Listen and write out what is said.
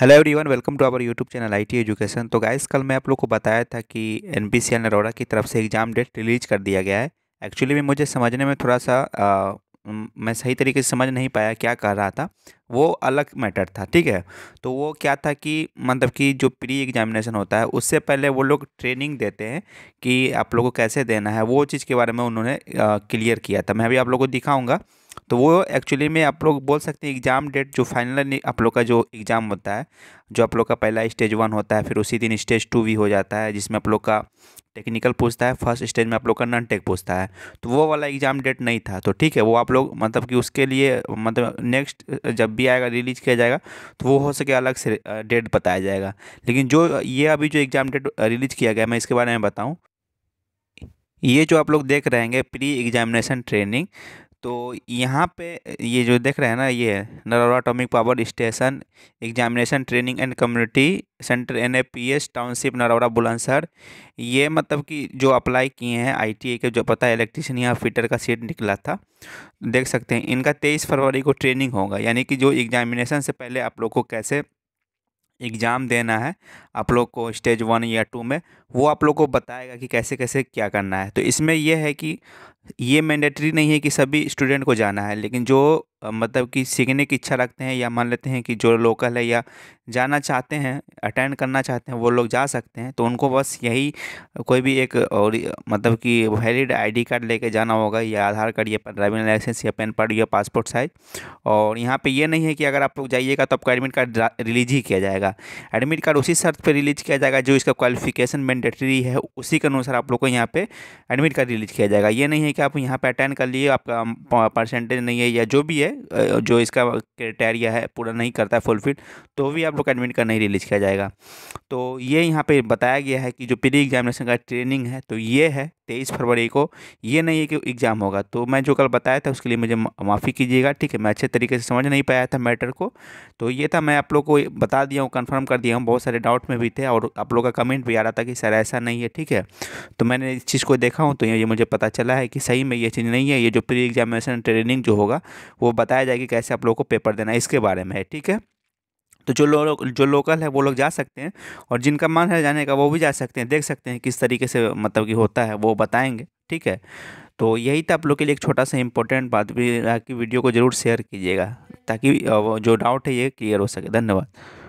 hello everyone welcome to our YouTube channel IT education तो guys कल मैं आप लोग को बताया था कि N P C L Narora की तरफ से एग्ज़ाम डेट रिलीज कर दिया गया है एक्चुअली भी मुझे समझने में थोड़ा सा आ, मैं सही तरीके से समझ नहीं पाया क्या कह रहा था वो अलग मैटर था ठीक है तो वो क्या था कि मतलब कि जो प्री एग्जामिनेशन होता है उससे पहले वो लोग ट्रेनिंग देते हैं कि आप लोगों को कैसे देना है वो चीज़ के बारे में उन्होंने क्लियर किया था मैं अभी आप लोगों को दिखाऊँगा तो वो एक्चुअली में आप लोग बोल सकते हैं एग्ज़ाम डेट जो फाइनल आप लोग का जो एग्ज़ाम होता है जो आप लोग का पहला स्टेज वन होता है फिर उसी दिन स्टेज टू भी हो जाता है जिसमें आप लोग का टेक्निकल पूछता है फर्स्ट स्टेज में आप लोग का नॉन टेक पूछता है तो वो वाला एग्ज़ाम डेट नहीं था तो ठीक है वो आप लोग मतलब कि उसके लिए मतलब नेक्स्ट जब भी आएगा रिलीज किया जाएगा तो वो हो सके अलग से डेट बताया जाएगा लेकिन जो ये अभी जो एग्ज़ाम डेट रिलीज़ किया गया मैं इसके बारे में बताऊँ ये जो आप लोग देख रहेंगे प्री एग्जामिनेशन ट्रेनिंग तो यहाँ पे ये जो देख रहे हैं ना ये Narora atomic power station examination training and community centre N A P S township Narora Bulandshahr ये मतलब कि जो अप्लाई किए हैं आई टी आई के जो पता है इलेक्ट्रिशियन या फिटर का सीट निकला था देख सकते हैं इनका तेईस फरवरी को ट्रेनिंग होगा यानी कि जो एग्जामिनेशन से पहले आप लोग को कैसे एग्ज़ाम देना है आप लोग को स्टेज वन या टू में वो आप लोग को बताएगा कि कैसे कैसे क्या करना है तो इसमें यह है कि ये मैंडेटरी नहीं है कि सभी स्टूडेंट को जाना है लेकिन जो मतलब कि सीखने की इच्छा रखते हैं या मान लेते हैं कि जो लोकल है या जाना चाहते हैं अटेंड करना चाहते हैं वो लोग जा सकते हैं तो उनको बस यही कोई भी एक और मतलब कि वैलिड आईडी कार्ड लेके जाना होगा या आधार कार्ड या ड्राइविंग लाइसेंस या पैन कार्ड या पासपोर्ट साइज और यहाँ पे ये नहीं है कि अगर आप लोग जाइएगा तो आपका एडमिट कार्ड रिलीज ही किया जाएगा एडमिट कार्ड उसी शर्त पर रिलीज किया जाएगा जो इसका क्वालिफिकेशन मैंडेटरी है उसी के अनुसार आप लोग को यहाँ पर एडमिट कार्ड रिलीज किया जाएगा ये नहीं है कि आप यहाँ पर अटेंड कर लिए आपका परसेंटेज नहीं है या जो भी है जो इसका क्राइटेरिया है पूरा नहीं करता है फुलफिल तो भी आप लोग एडमिट कर नहीं रिलीज किया जाएगा तो ये यहाँ पे बताया गया है कि जो प्री एग्जामिनेशन का ट्रेनिंग है तो ये है तेईस फरवरी को ये नहीं है कि एग्ज़ाम होगा तो मैं जो कल बताया था उसके लिए मुझे माफ़ी कीजिएगा ठीक है मैं अच्छे तरीके से समझ नहीं पाया था मैटर को तो ये था मैं आप लोग को बता दिया हूँ कंफर्म कर दिया हूँ बहुत सारे डाउट में भी थे और आप लोग का कमेंट भी आ रहा था कि सर ऐसा नहीं है ठीक है तो मैंने इस चीज़ को देखा हूँ तो ये मुझे पता चला है कि सही में ये चीज़ नहीं है ये जो प्री एग्जामिनेशन ट्रेनिंग जो होगा वो बताया जाएगी कैसे आप लोग को पेपर देना है इसके बारे में है ठीक है तो जो लोग जो लोकल है वो लोग जा सकते हैं और जिनका मन है जाने का वो भी जा सकते हैं देख सकते हैं किस तरीके से मतलब कि होता है वो बताएंगे ठीक है तो यही था आप लोग के लिए एक छोटा सा इंपॉर्टेंट बात भी कि वीडियो को ज़रूर शेयर कीजिएगा ताकि जो डाउट है ये क्लियर हो सके धन्यवाद